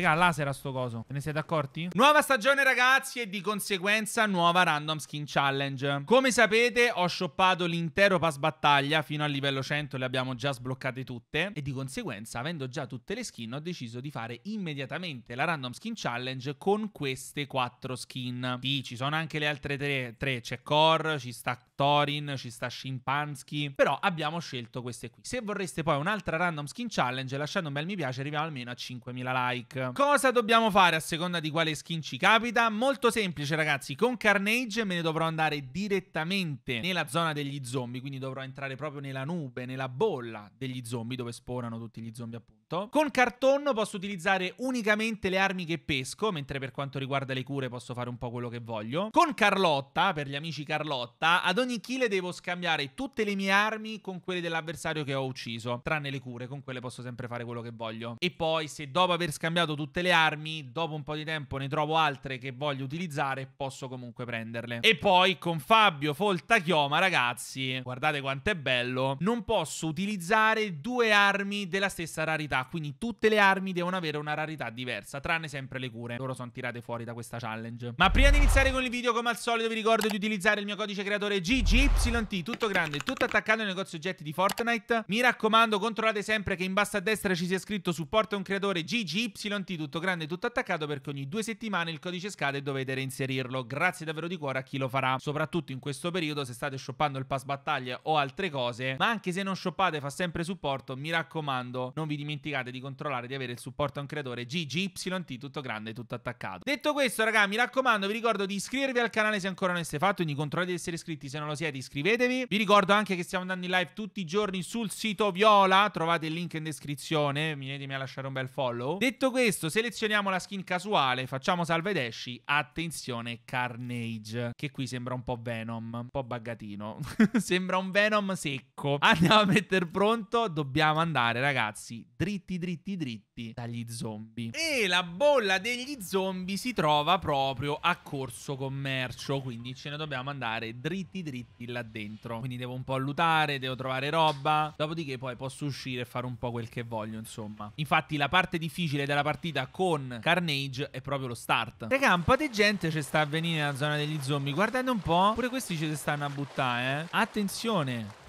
Raga, laser a sto coso. Te ne siete accorti? Nuova stagione, ragazzi, e di conseguenza nuova Random Skin Challenge. Come sapete, ho shoppato l'intero pass battaglia fino al livello 100, le abbiamo già sbloccate tutte. E di conseguenza, avendo già tutte le skin, ho deciso di fare immediatamente la Random Skin Challenge con queste quattro skin. Sì, ci sono anche le altre tre. tre. C'è Core, ci sta Thorin, ci sta Shimpansky. Però abbiamo scelto queste qui. Se vorreste poi un'altra Random Skin Challenge, lasciando un bel mi piace, arriviamo almeno a 5.000 like cosa dobbiamo fare a seconda di quale skin ci capita? Molto semplice, ragazzi. Con Carnage me ne dovrò andare direttamente nella zona degli zombie. Quindi dovrò entrare proprio nella nube, nella bolla degli zombie dove sponano tutti gli zombie, appunto tutto. Con Carton posso utilizzare unicamente le armi che pesco, mentre per quanto riguarda le cure posso fare un po' quello che voglio. Con Carlotta, per gli amici Carlotta, ad ogni kill devo scambiare tutte le mie armi con quelle dell'avversario che ho ucciso, tranne le cure, con quelle posso sempre fare quello che voglio. E poi se dopo aver scambiato tutte le armi, dopo un po' di tempo ne trovo altre che voglio utilizzare, posso comunque prenderle. E poi con Fabio Folta Chioma, ragazzi, guardate quanto è bello, non posso utilizzare due armi della stessa rarità quindi tutte le armi devono avere una rarità diversa, tranne sempre le cure. Loro sono tirate fuori da questa challenge. Ma prima di iniziare con il video, come al solito, vi ricordo di utilizzare il mio codice creatore GGYT, tutto grande, tutto attaccato ai negozi oggetti di Fortnite. Mi raccomando, controllate sempre che in basso a destra ci sia scritto supporto a un creatore GGYT, tutto grande, tutto attaccato, perché ogni due settimane il codice scade e dovete reinserirlo. Grazie davvero di cuore a chi lo farà, soprattutto in questo periodo se state shoppando il pass battaglia o altre cose, ma anche se non shoppate fa sempre supporto, mi raccomando, non vi dimenticate dimenticate di controllare di avere il supporto a un creatore GGYT, tutto grande, tutto attaccato. Detto questo, ragazzi, mi raccomando, vi ricordo di iscrivervi al canale se ancora non siete fatto, quindi controllate di essere iscritti, se non lo siete iscrivetevi. Vi ricordo anche che stiamo andando in live tutti i giorni sul sito Viola, trovate il link in descrizione, venitemi a lasciare un bel follow. Detto questo, selezioniamo la skin casuale, facciamo salve ed esci, attenzione Carnage, che qui sembra un po' Venom, un po' buggatino sembra un Venom secco. Andiamo a metter pronto, dobbiamo andare ragazzi, dritto dritti, dritti, dritti dagli zombie. E la bolla degli zombie si trova proprio a Corso Commercio, quindi ce ne dobbiamo andare dritti, dritti là dentro. Quindi devo un po' lutare, devo trovare roba, dopodiché poi posso uscire e fare un po' quel che voglio, insomma. Infatti la parte difficile della partita con Carnage è proprio lo start. Raga, un po' di gente ci sta a venire nella zona degli zombie, guardate un po', pure questi ci stanno a buttare, eh. Attenzione!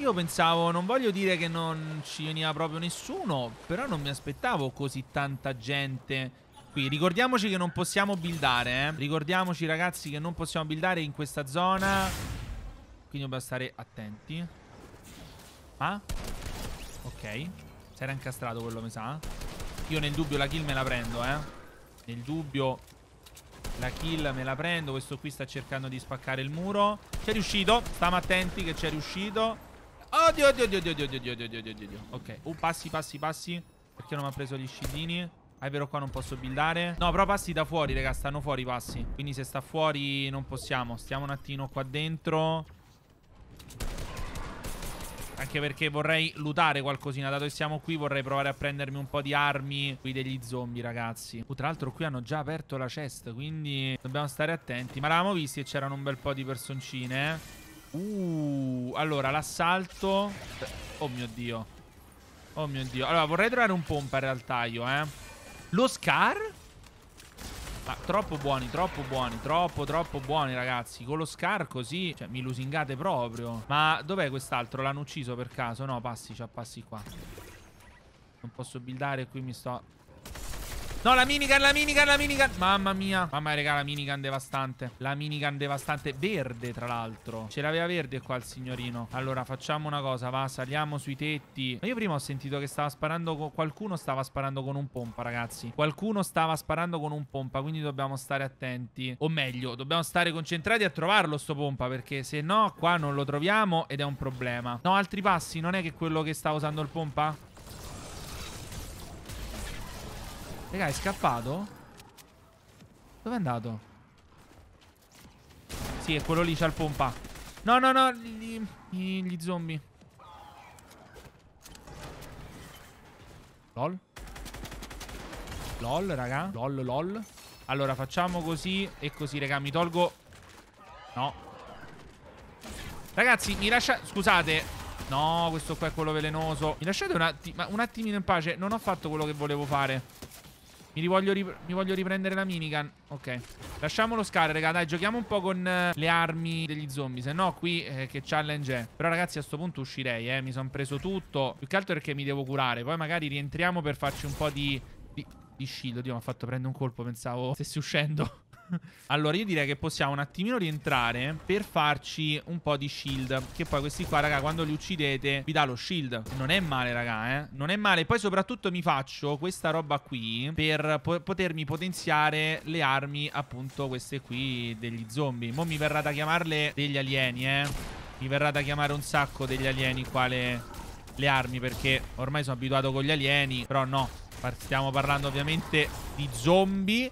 Io pensavo, non voglio dire che non ci veniva proprio nessuno, però non mi aspettavo così tanta gente qui. Ricordiamoci che non possiamo buildare, eh. Ricordiamoci, ragazzi, che non possiamo buildare in questa zona. Quindi dobbiamo stare attenti. Ah? Ok. Si era incastrato quello, mi sa. Io nel dubbio la kill me la prendo, eh. Nel dubbio la kill me la prendo. Questo qui sta cercando di spaccare il muro. Ci è riuscito. Stiamo attenti che ci è riuscito. Oddio, oddio, oddio, oddio, oddio, oddio, oddio, oddio, oddio. Ok, uh, passi, passi, passi. Perché non mi ha preso gli scillini? Ah, è vero, qua non posso buildare. No, però passi da fuori, raga. Stanno fuori i passi. Quindi se sta fuori non possiamo. Stiamo un attimo qua dentro. Anche perché vorrei lootare qualcosina. Dato che siamo qui, vorrei provare a prendermi un po' di armi qui degli zombie, ragazzi. Uh, tra l'altro qui hanno già aperto la chest, quindi dobbiamo stare attenti. Ma l'avevamo visti e c'erano un bel po' di personcine. Eh. Uh, allora, l'assalto... Oh mio Dio. Oh mio Dio. Allora, vorrei trovare un pompa in realtà io, eh. Lo Scar? Ma troppo buoni, troppo buoni, troppo, troppo buoni, ragazzi. Con lo Scar così, cioè, mi lusingate proprio. Ma dov'è quest'altro? L'hanno ucciso per caso? No, passi, c'ha passi qua. Non posso buildare, qui mi sto No, la minigun, la minigun, la minigun. Mamma mia. Mamma mia, raga, la minigun devastante. La minigun devastante verde, tra l'altro. Ce l'aveva verde qua il signorino. Allora, facciamo una cosa, va, saliamo sui tetti. Ma io prima ho sentito che stava sparando con... Qualcuno stava sparando con un pompa, ragazzi. Qualcuno stava sparando con un pompa, quindi dobbiamo stare attenti. O meglio, dobbiamo stare concentrati a trovarlo sto pompa, perché se no qua non lo troviamo ed è un problema. No, altri passi, non è che quello che sta usando il pompa? Raga, è scappato? Dove è andato? Sì, è quello lì, c'ha il pompa. No, no, no, gli, gli zombie. LOL. LOL, raga. LOL, LOL. Allora, facciamo così e così, raga. Mi tolgo... No. Ragazzi, mi lascia... Scusate. No, questo qua è quello velenoso. Mi lasciate un, attimo... un attimino in pace. Non ho fatto quello che volevo fare. Mi voglio, mi voglio, riprendere la minigun Ok Lasciamo lo scar, raga Dai, giochiamo un po' con uh, le armi degli zombie Se no qui eh, che challenge è Però ragazzi a sto punto uscirei, eh Mi sono preso tutto Più che altro perché mi devo curare Poi magari rientriamo per farci un po' di... Di, di shield Oddio, mi ha fatto prendere un colpo Pensavo stessi uscendo allora io direi che possiamo un attimino rientrare per farci un po' di shield Che poi questi qua raga quando li uccidete vi dà lo shield Non è male raga eh Non è male Poi soprattutto mi faccio questa roba qui per po potermi potenziare le armi appunto queste qui degli zombie Mo mi verrà da chiamarle degli alieni eh Mi verrà da chiamare un sacco degli alieni quale... le armi perché ormai sono abituato con gli alieni Però no Stiamo parlando ovviamente di zombie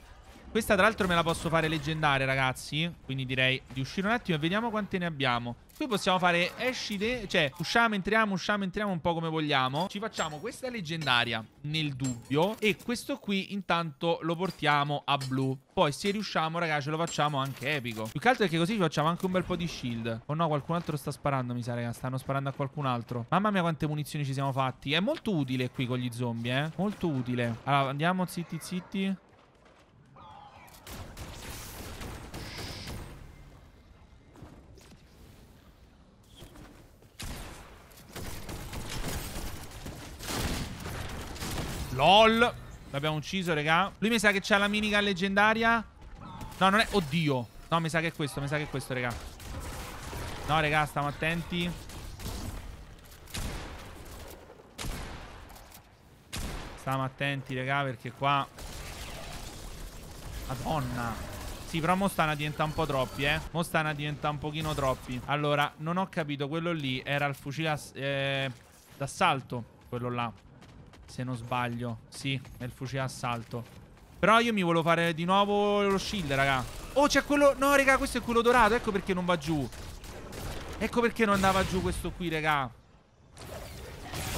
questa tra l'altro me la posso fare leggendaria ragazzi Quindi direi di uscire un attimo e vediamo quante ne abbiamo Qui possiamo fare esci de... Cioè usciamo, entriamo, usciamo, entriamo un po' come vogliamo Ci facciamo questa leggendaria nel dubbio E questo qui intanto lo portiamo a blu Poi se riusciamo ragazzi ce lo facciamo anche epico Più che altro è che così ci facciamo anche un bel po' di shield Oh no qualcun altro sta sparando mi sa ragazzi Stanno sparando a qualcun altro Mamma mia quante munizioni ci siamo fatti È molto utile qui con gli zombie eh Molto utile Allora andiamo zitti zitti LOL. L'abbiamo ucciso, regà Lui mi sa che c'ha la minigun leggendaria. No, non è... Oddio. No, mi sa che è questo, mi sa che è questo, regà No, regà, stiamo attenti. Stiamo attenti, regà, perché qua... Madonna. Sì, però Mostana diventa un po' troppi, eh. Mostana diventa un pochino troppi. Allora, non ho capito. Quello lì era il fucile eh, d'assalto. Quello là. Se non sbaglio. Sì, nel il fucile assalto. Però io mi volevo fare di nuovo lo shield, raga. Oh, c'è quello... No, raga, questo è quello dorato. Ecco perché non va giù. Ecco perché non andava giù questo qui, raga.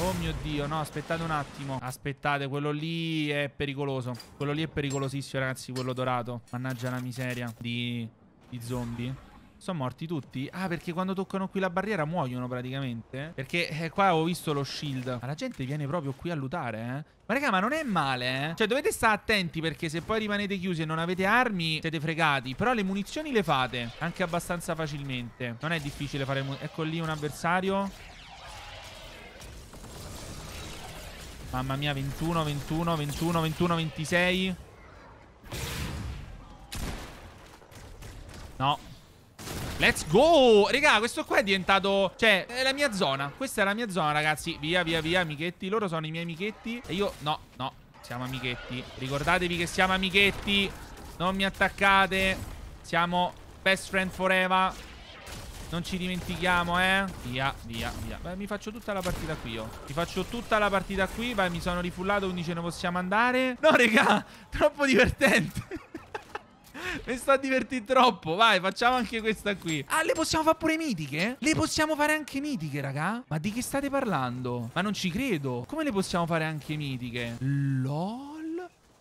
Oh mio Dio, no, aspettate un attimo Aspettate, quello lì è pericoloso Quello lì è pericolosissimo, ragazzi, quello dorato Mannaggia la miseria di, di zombie sono morti tutti? Ah, perché quando toccano qui la barriera muoiono praticamente. Perché eh, qua ho visto lo shield. Ma la gente viene proprio qui a lutare, eh. Ma raga, ma non è male, eh? Cioè, dovete stare attenti perché se poi rimanete chiusi e non avete armi, siete fregati. Però le munizioni le fate anche abbastanza facilmente. Non è difficile fare... Ecco lì un avversario. Mamma mia, 21, 21, 21, 21, 26. No, Let's go Raga questo qua è diventato Cioè è la mia zona Questa è la mia zona ragazzi Via via via amichetti Loro sono i miei amichetti E io no no Siamo amichetti Ricordatevi che siamo amichetti Non mi attaccate Siamo best friend forever non ci dimentichiamo, eh Via, via, via Beh, mi faccio tutta la partita qui, io oh. Mi faccio tutta la partita qui Beh, mi sono rifullato, quindi ce ne possiamo andare No, raga Troppo divertente mi sto divertendo troppo. Vai, facciamo anche questa qui. Ah, le possiamo fare pure mitiche? Le possiamo fare anche mitiche, raga? Ma di che state parlando? Ma non ci credo. Come le possiamo fare anche mitiche? Lo...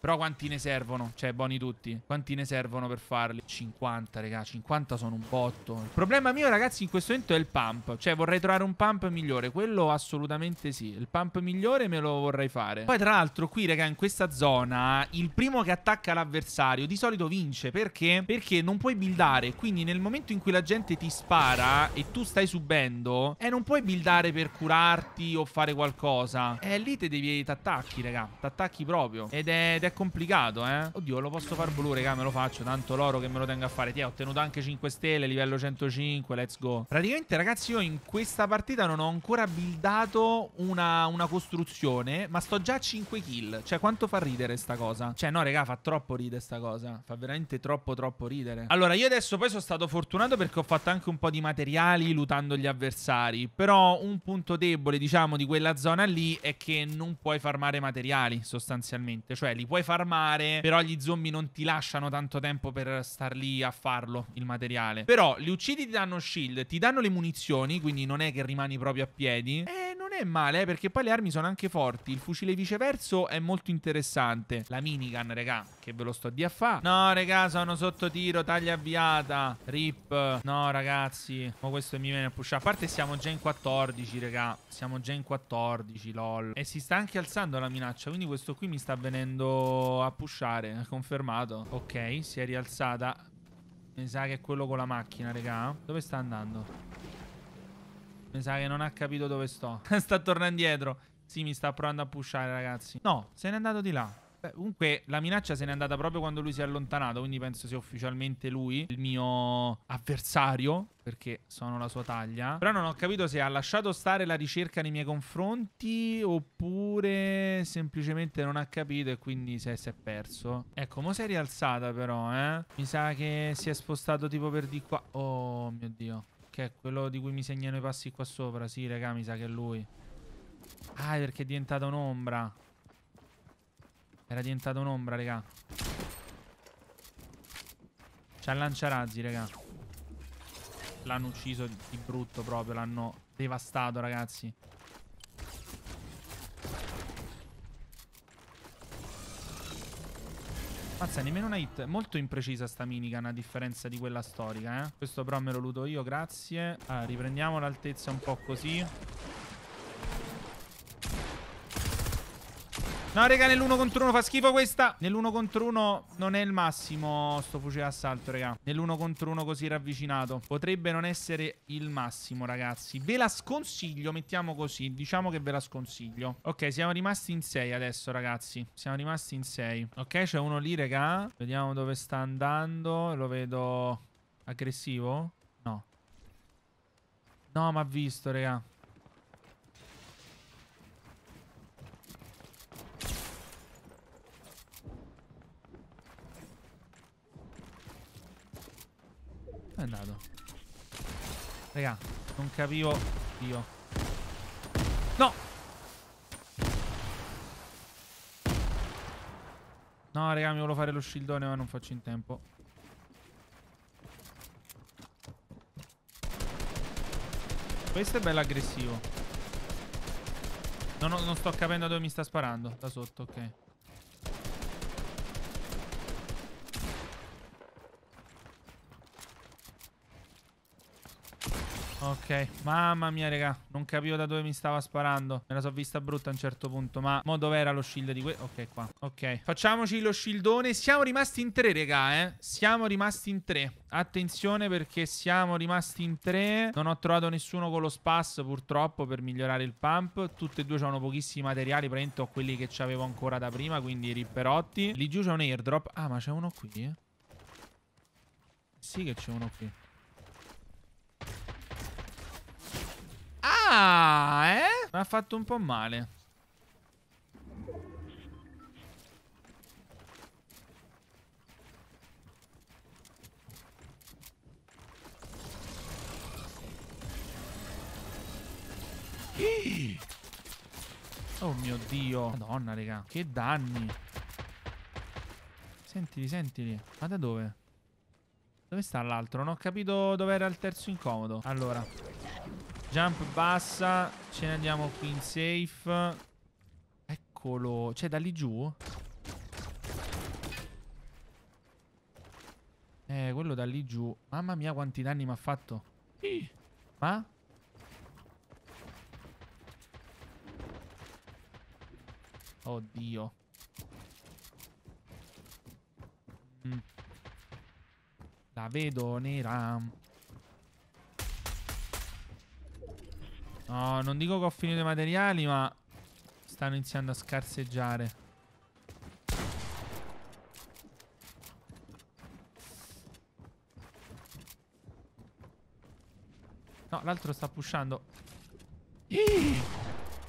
Però quanti ne servono? Cioè, buoni tutti. Quanti ne servono per farli? 50, raga. 50 sono un botto. Il problema mio, ragazzi, in questo momento è il pump. Cioè, vorrei trovare un pump migliore. Quello assolutamente sì. Il pump migliore me lo vorrei fare. Poi, tra l'altro, qui, raga, in questa zona, il primo che attacca l'avversario di solito vince. Perché? Perché non puoi buildare. Quindi, nel momento in cui la gente ti spara e tu stai subendo, eh, non puoi buildare per curarti o fare qualcosa. Eh, lì te devi... T'attacchi, raga. T'attacchi proprio. Ed è... Ed è è complicato, eh. Oddio, lo posso far blu, regà, me lo faccio. Tanto l'oro che me lo tengo a fare. Ti ha ottenuto anche 5 stelle, livello 105, let's go. Praticamente, ragazzi, io in questa partita non ho ancora buildato una, una costruzione, ma sto già a 5 kill. Cioè, quanto fa ridere sta cosa? Cioè, no, regà, fa troppo ridere sta cosa. Fa veramente troppo, troppo ridere. Allora, io adesso poi sono stato fortunato perché ho fatto anche un po' di materiali lutando gli avversari. Però un punto debole, diciamo, di quella zona lì è che non puoi farmare materiali, sostanzialmente. Cioè, li puoi puoi farmare, però gli zombie non ti lasciano tanto tempo per star lì a farlo, il materiale. Però li uccidi ti danno shield, ti danno le munizioni, quindi non è che rimani proprio a piedi. E non è male, eh, perché poi le armi sono anche forti. Il fucile viceverso è molto interessante. La minigun, regà, che ve lo sto di a fa. No, regà, sono sotto tiro, taglia avviata. Rip. No, ragazzi. Ma questo mi viene a pushare. A parte siamo già in 14, regà. Siamo già in 14, lol. E si sta anche alzando la minaccia, quindi questo qui mi sta venendo a pushare. Confermato. Ok, si è rialzata. Mi sa che è quello con la macchina, regà. Dove sta andando? Mi sa che non ha capito dove sto. sta tornando indietro. Sì, mi sta provando a pushare, ragazzi. No, se n'è andato di là. Beh, comunque la minaccia se n'è andata proprio quando lui si è allontanato, quindi penso sia ufficialmente lui il mio avversario, perché sono la sua taglia. Però non ho capito se ha lasciato stare la ricerca nei miei confronti oppure semplicemente non ha capito e quindi si è, si è perso. Ecco, mo si è rialzata però, eh. Mi sa che si è spostato tipo per di qua. Oh mio Dio. Che è quello di cui mi segnano i passi qua sopra. Sì, raga, mi sa che è lui. Ah, è perché è diventata un'ombra. Era diventata un'ombra, raga. C'ha il lanciarazzi, raga. L'hanno ucciso di brutto proprio. L'hanno devastato, ragazzi. Mazza, nemmeno una hit. Molto imprecisa sta minigun, a differenza di quella storica, eh. Questo però me lo ludo io, grazie. Allora, ah, riprendiamo l'altezza un po' così. No, raga, nell'uno contro uno fa schifo questa. Nell'uno contro uno non è il massimo sto fucile d'assalto, raga. Nell'uno contro uno così ravvicinato. Potrebbe non essere il massimo, ragazzi. Ve la sconsiglio, mettiamo così. Diciamo che ve la sconsiglio. Ok, siamo rimasti in 6 adesso, ragazzi. Siamo rimasti in 6. Ok, c'è uno lì, raga. Vediamo dove sta andando. Lo vedo aggressivo. No. No, ma ha visto, raga. è andato? Raga, non capivo io. No! No, raga, mi volevo fare lo shieldone, ma non faccio in tempo. Questo è bello aggressivo. No, no, non sto capendo dove mi sta sparando. Da sotto, ok. Ok, mamma mia, raga. Non capivo da dove mi stava sparando. Me la so vista brutta a un certo punto. Ma mo dov'era lo shield di questo? Ok, qua. Ok, facciamoci lo shieldone. Siamo rimasti in tre, raga, eh. Siamo rimasti in tre. Attenzione perché siamo rimasti in tre. Non ho trovato nessuno con lo spass, purtroppo, per migliorare il pump. Tutte e due c'hanno pochissimi materiali. Prendo quelli che avevo ancora da prima, quindi ripperotti. Lì giù c'è un airdrop. Ah, ma c'è uno qui, eh. Sì che c'è uno qui. Ah, eh? Mi ha fatto un po' male. Oh mio Dio. Madonna, raga. Che danni. Sentili, sentili. Ma da dove? Dove sta l'altro? Non ho capito dove era il terzo incomodo. Allora. Jump bassa. Ce ne andiamo qui in safe. Eccolo. Cioè, da lì giù? Eh, quello da lì giù. Mamma mia quanti danni mi ha fatto. Sì. Ma? Oddio. Mm. La vedo nera. No, non dico che ho finito i materiali, ma stanno iniziando a scarseggiare. No, l'altro sta pushando. Ih!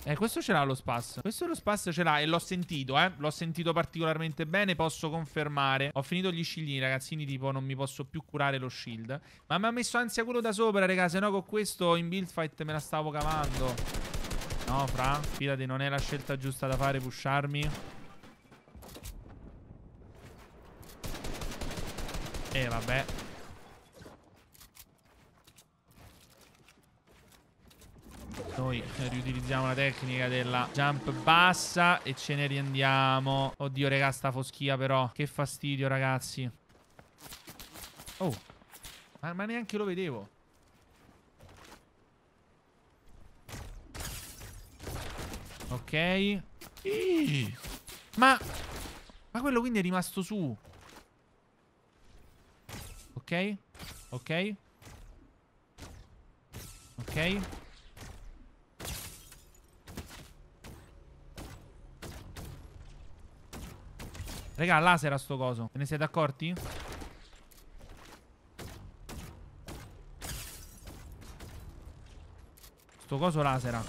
Eh, questo ce l'ha lo spaz. Questo lo spaz ce l'ha e l'ho sentito, eh. L'ho sentito particolarmente bene, posso confermare. Ho finito gli scillini, ragazzini, tipo non mi posso più curare lo shield. Ma mi ha messo ansia quello da sopra, raga, se no con questo in build fight me la stavo cavando. No, fra, fidati, non è la scelta giusta da fare, pusharmi. Eh, vabbè. Noi eh, riutilizziamo la tecnica della jump bassa e ce ne riandiamo. Oddio, raga, sta foschia però. Che fastidio, ragazzi. Oh, ma, ma neanche lo vedevo. Ok. Ma... Ma quello quindi è rimasto su. Ok. Ok. Ok. Raga, laser a sto coso. Ve ne siete accorti? Sto coso lasera.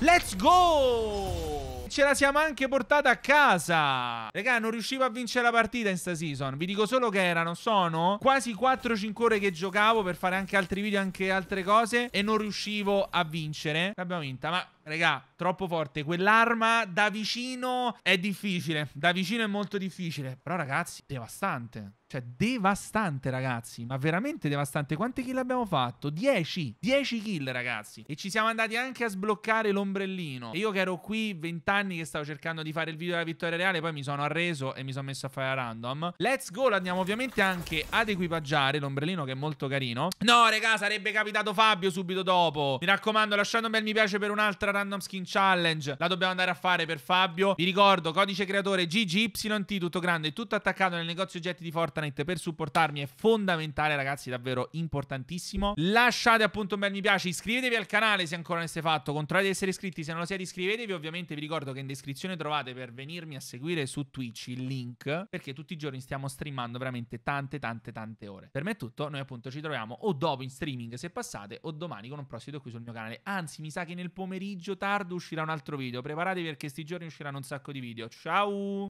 Let's go! Ce la siamo anche portata a casa! Raga, non riuscivo a vincere la partita in sta season. Vi dico solo che erano, sono quasi 4-5 ore che giocavo per fare anche altri video, anche altre cose. E non riuscivo a vincere. L'abbiamo vinta, ma Regà, troppo forte. Quell'arma da vicino è difficile. Da vicino è molto difficile. Però, ragazzi, devastante. Cioè, devastante, ragazzi. Ma veramente devastante. Quante kill abbiamo fatto? 10. 10 kill, ragazzi. E ci siamo andati anche a sbloccare l'ombrellino. E io che ero qui 20 anni che stavo cercando di fare il video della vittoria reale, poi mi sono arreso e mi sono messo a fare la random. Let's go, andiamo ovviamente anche ad equipaggiare l'ombrellino che è molto carino. No, regà, sarebbe capitato Fabio subito dopo. Mi raccomando, lasciate un bel mi piace per un'altra random skin challenge la dobbiamo andare a fare per Fabio. Vi ricordo, codice creatore GGYT, tutto grande, tutto attaccato nel negozio oggetti di Fortnite per supportarmi è fondamentale, ragazzi, davvero importantissimo. Lasciate appunto un bel mi piace, iscrivetevi al canale se ancora non siete fatto, controllate di essere iscritti, se non lo siete iscrivetevi, ovviamente vi ricordo che in descrizione trovate per venirmi a seguire su Twitch il link, perché tutti i giorni stiamo streamando veramente tante tante tante ore. Per me è tutto, noi appunto ci troviamo o dopo in streaming se passate o domani con un prossimo qui sul mio canale, anzi mi sa che nel pomeriggio pomeriggio tardo uscirà un altro video. Preparatevi perché sti giorni usciranno un sacco di video. Ciao!